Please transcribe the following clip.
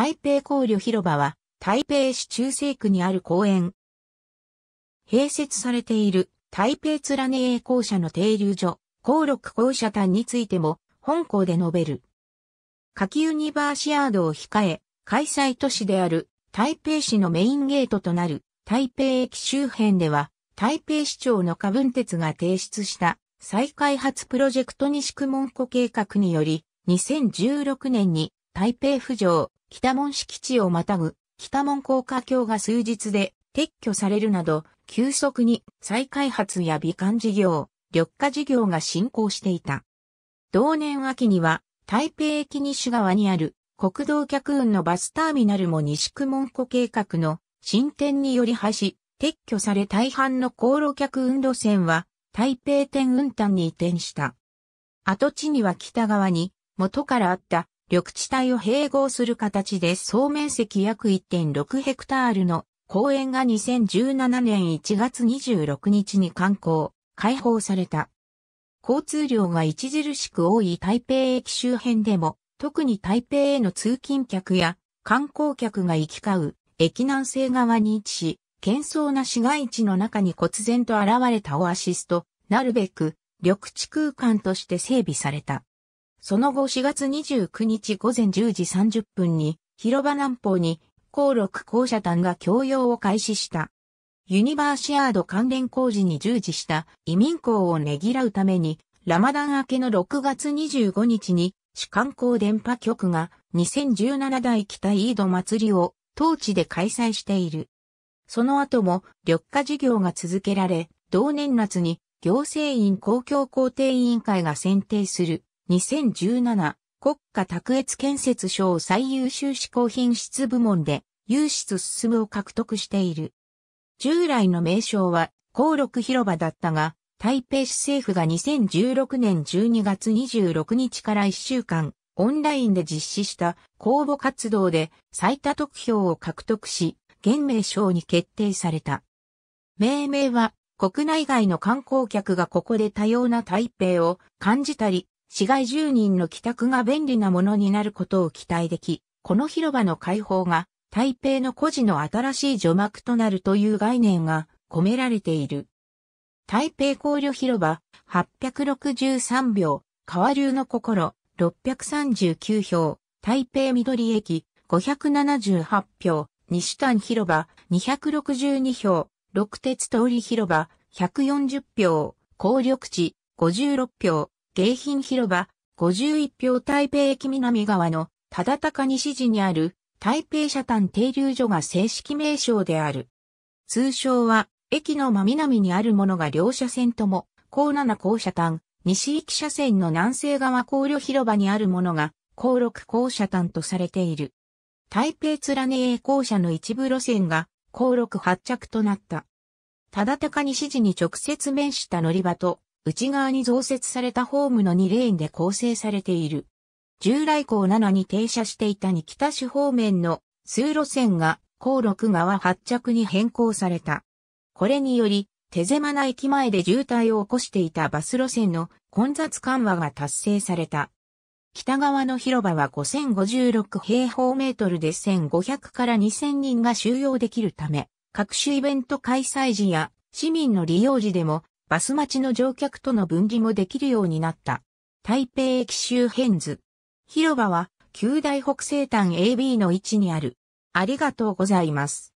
台北考慮広場は、台北市中西区にある公園。併設されている台北連ね栄校舎の停留所、高六校舎端についても、本校で述べる。夏季ユニバーシアードを控え、開催都市である台北市のメインゲートとなる台北駅周辺では、台北市長の下文鉄が提出した再開発プロジェクト西区門戸計画により、2016年に台北浮上北門敷地をまたぐ北門高架橋が数日で撤去されるなど、急速に再開発や美観事業、緑化事業が進行していた。同年秋には、台北駅西側にある国道客運のバスターミナルも西区門戸計画の進展により廃止、撤去され大半の航路客運路線は台北天運端に移転した。跡地には北側に元からあった緑地帯を併合する形で総面積約1.6ヘクタールの公園が2017年1月26日に観光、開放された。交通量が著しく多い台北駅周辺でも、特に台北への通勤客や観光客が行き交う駅南西側に位置し、喧騒な市街地の中に忽然と現れたオアシスとなるべく緑地空間として整備された。その後4月29日午前10時30分に、広場南方に、高六校舎団が供用を開始した。ユニバーシアード関連工事に従事した移民校をねぎらうために、ラマダン明けの6月25日に、主観光電波局が2017代北イード祭りを当地で開催している。その後も緑化事業が続けられ、同年夏に行政院公共工程委員会が選定する2017国家卓越建設賞最優秀試行品質部門で優出進むを獲得している。従来の名称は高録広場だったが、台北市政府が2016年12月26日から1週間、オンラインで実施した公募活動で最多得票を獲得し、現名称に決定された。命名は国内外の観光客がここで多様な台北を感じたり市街住人の帰宅が便利なものになることを期待でき、この広場の開放が台北の孤児の新しい除幕となるという概念が込められている。台北考慮広場863秒、川流の心639票、台北緑駅578票、西丹広場262票、六鉄通り広場140票、高緑地56票、迎賓広場、51票台北駅南側の、忠高西寺にある、台北社丹停留所が正式名称である。通称は、駅の真南にあるものが両車線とも、高7高車丹、西行き車線の南西側高慮広場にあるものが、高6高車丹とされている。台北連根栄校舎の一部路線が、高6発着となった。忠高西寺に直接面した乗り場と、内側に増設されたホームの2レーンで構成されている。従来港7に停車していたに北市方面の数路線が高6側発着に変更された。これにより、手狭な駅前で渋滞を起こしていたバス路線の混雑緩和が達成された。北側の広場は5056平方メートルで1500から2000人が収容できるため、各種イベント開催時や市民の利用時でもバス待ちの乗客との分離もできるようになった。台北駅周辺図。広場は、旧大北西端 AB の位置にある。ありがとうございます。